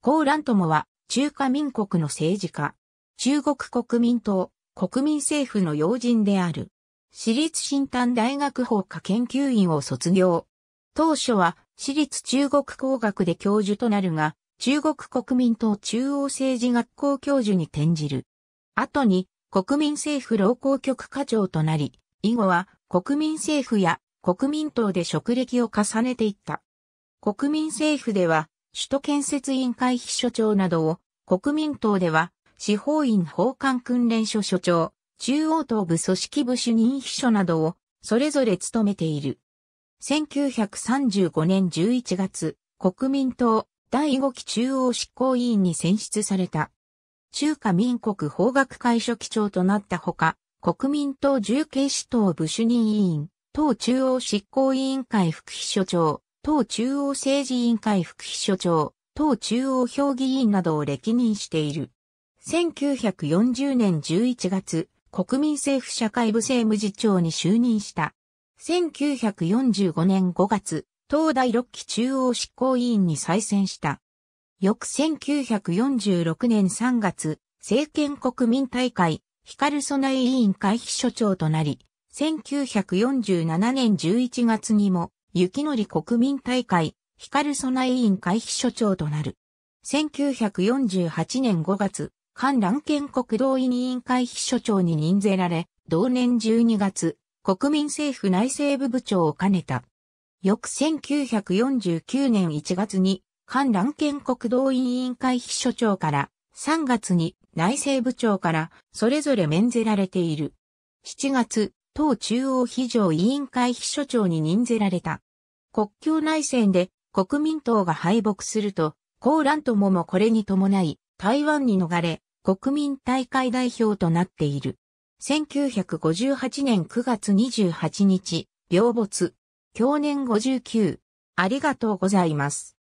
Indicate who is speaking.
Speaker 1: 高蘭友は中華民国の政治家、中国国民党、国民政府の要人である。私立新丹大学法科研究院を卒業。当初は私立中国工学で教授となるが、中国国民党中央政治学校教授に転じる。後に国民政府労工局課長となり、以後は国民政府や国民党で職歴を重ねていった。国民政府では首都建設委員会秘書長などを、国民党では、司法院法官訓練所所長、中央党部組織部主任秘書などを、それぞれ務めている。1935年11月、国民党第5期中央執行委員に選出された。中華民国法学会書記長となったほか、国民党重慶市党部主任委員、党中央執行委員会副秘書長、党中央政治委員会副秘書長、党中央評議員などを歴任している。1940年11月、国民政府社会部政務次長に就任した。1945年5月、党第6期中央執行委員に再選した。翌1946年3月、政権国民大会、光備え委員会秘書長となり、1947年11月にもの則国民大会、光備委員会秘書長となる。1948年5月、関蘭県国道委員会秘書長に任ぜられ、同年12月、国民政府内政部部長を兼ねた。翌1949年1月に、関蘭県国道委員会秘書長から、3月に内政部長から、それぞれ免ぜられている。7月、党中央非常委員会秘書長に任ぜられた。国境内戦で国民党が敗北すると、コーランとももこれに伴い、台湾に逃れ、国民大会代表となっている。1958年9月28日、病没。去年59。ありがとうございます。